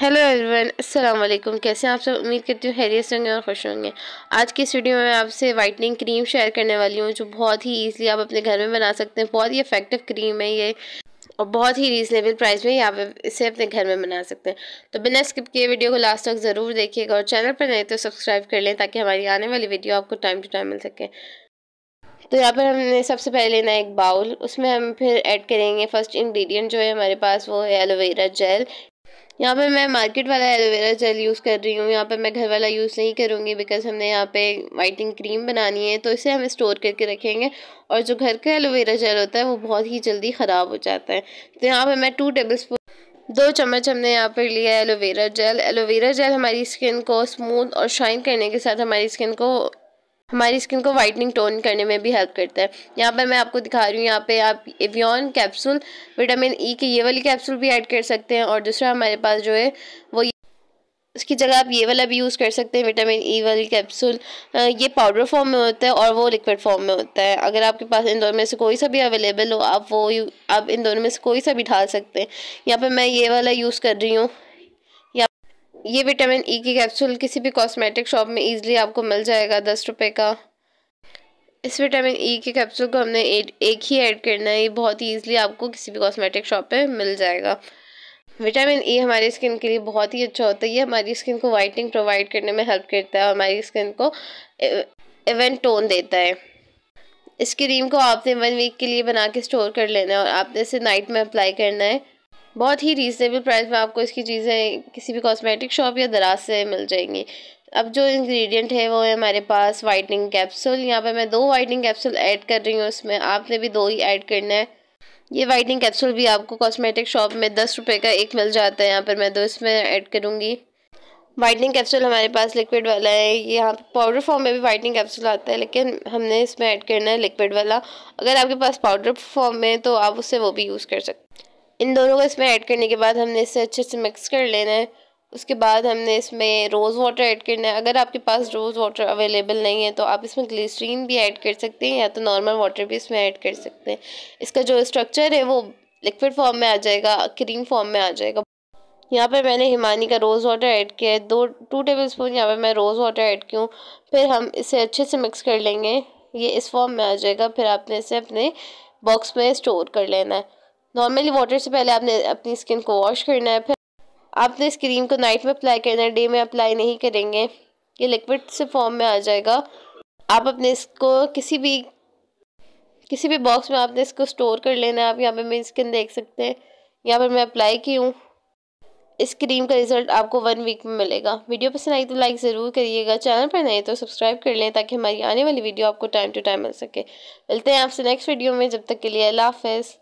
hello everyone अस्सलाम वालेकुम कैसे आप सब उम्मीद करती हूँ हैरियस होंगे और खुश होंगे आज की इस वीडियो में मैं आपसे वाइटनिंग क्रीम शेयर करने वाली हूँ जो बहुत ही ईजिली आप अपने घर में बना सकते हैं बहुत ही इफेक्टिव क्रीम है ये और बहुत ही रीजनेबल प्राइस में आप इसे अपने घर में बना सकते हैं तो बिना स्किप किए वीडियो को लास्ट तक ज़रूर देखिएगा और चैनल पर नहीं तो सब्सक्राइब कर लें ताकि हमारी आने वाली वीडियो आपको टाइम टू टाइम मिल सके तो यहाँ पर हमने सबसे पहले लेना है एक बाउल उसमें हम फिर ऐड करेंगे फर्स्ट इंग्रेडिएंट जो है हमारे पास वो है एलोवेरा जेल यहाँ पे मैं मार्केट वाला एलोवेरा जेल यूज़ कर रही हूँ यहाँ पे मैं घर वाला यूज़ नहीं करूँगी बिकॉज हमने यहाँ पे वाइटिंग क्रीम बनानी है तो इसे हम स्टोर करके रखेंगे और जो घर का एलोवेरा जेल होता है वो बहुत ही जल्दी ख़राब हो जाता है तो यहाँ पर मैं टू टेबल स्पून दो चम्मच हमने यहाँ पर लिया है एलोवेरा जेल एलोवेरा जेल हमारी स्किन को स्मूथ और शाइन करने के साथ हमारी स्किन को हमारी स्किन को वाइटनिंग टोन करने में भी हेल्प करता है यहाँ पर मैं आपको दिखा रही हूँ यहाँ पे आप एवियन कैप्सूल विटामिन ई के ये वाली कैप्सूल भी ऐड कर सकते हैं और दूसरा हमारे पास जो है वो उसकी जगह आप ये वाला भी यूज़ कर सकते हैं विटामिन ई e वाली कैप्सूल ये पाउडर फॉर्म में होता है और वो लिक्विड फॉर्म में होता है अगर आपके पास इन दोनों में से कोई सा भी अवेलेबल हो आप वो आप इन दोनों में से कोई सा भी ढाल सकते हैं यहाँ पर मैं ये वाला यूज़ कर रही हूँ ये विटामिन ई e की कैप्सूल किसी भी कॉस्मेटिक शॉप में ईजिली आपको मिल जाएगा दस रुपये का इस विटामिन ई e के कैप्सूल को हमने एक ही ऐड करना है ये बहुत ही ईजिली आपको किसी भी कॉस्मेटिक शॉप पे मिल जाएगा विटामिन ई e हमारी स्किन के लिए बहुत ही अच्छा होता है ये हमारी स्किन को वाइटनिंग प्रोवाइड करने में हेल्प करता है और हमारी स्किन को इवेंट e, टोन देता है इस क्रीम को आपने वन वीक के लिए बना के स्टोर कर लेना है और आपने इसे नाइट में अप्लाई करना है बहुत ही रीजनेबल प्राइस में आपको इसकी चीज़ें किसी भी कॉस्मेटिक शॉप या दराज से मिल जाएंगी अब जो इंग्रेडिएंट है वो है हमारे पास वाइटनिंग कैप्सूल यहाँ पे मैं दो वाइटनिंग कैप्सूल ऐड कर रही हूँ उसमें आपने भी दो ही ऐड करना है ये वाइटनिंग कैप्सूल भी आपको कॉस्मेटिक शॉप में दस रुपये का एक मिल जाता है यहाँ पर मैं दो इसमें ऐड करूँगी वाइटनिंग कैप्सूल हमारे पास लिक्विड वाला है यहाँ पाउडर फॉर्म में भी वाइटनिंग कैप्सूल आता है लेकिन हमने इसमें ऐड करना है लिक्विड वाला अगर आपके पास पाउडर फॉर्म में तो आप उससे वो भी यूज़ कर सकते हैं इन दोनों को इसमें ऐड करने के बाद हमने इसे अच्छे से मिक्स कर लेना है उसके बाद हमने इसमें रोज़ वाटर ऐड करना है अगर आपके पास रोज़ वाटर अवेलेबल नहीं है तो आप इसमें ग्लिसरीन भी ऐड कर सकते हैं या तो नॉर्मल वाटर भी इसमें ऐड कर सकते हैं इसका जो स्ट्रक्चर है वो लिक्विड फॉर्म में आ जाएगा क्रीम फॉर्म में आ जाएगा यहाँ पर मैंने हिमानी का रोज़ वाटर ऐड किया है दो टू टेबल स्पून यहाँ पर मैं रोज़ वाटर ऐड की हूँ फिर हम इसे अच्छे से मिक्स कर लेंगे ये इस फॉर्म में आ जाएगा फिर आपने इसे अपने बॉक्स में स्टोर कर लेना है नॉर्मली वाटर से पहले आपने अपनी स्किन को वॉश करना है फिर आपने इस क्रीम को नाइट में अप्लाई करना है डे में अप्लाई नहीं करेंगे ये लिक्विड से फॉर्म में आ जाएगा आप अपने इसको किसी भी किसी भी बॉक्स में आपने इसको स्टोर कर लेना है आप यहाँ पर मेरी स्किन देख सकते हैं यहाँ पर मैं अप्लाई की हूँ इस क्रीम का रिज़ल्ट आपको वन वीक में मिलेगा वीडियो पसंद आई तो लाइक ज़रूर करिएगा चैनल पर नहीं तो सब्सक्राइब कर लें ताकि हमारी आने वाली वीडियो आपको टाइम टू टाइम मिल सके मिलते हैं आपसे नेक्स्ट वीडियो में जब तक के लिए अल्लाह हाफिज़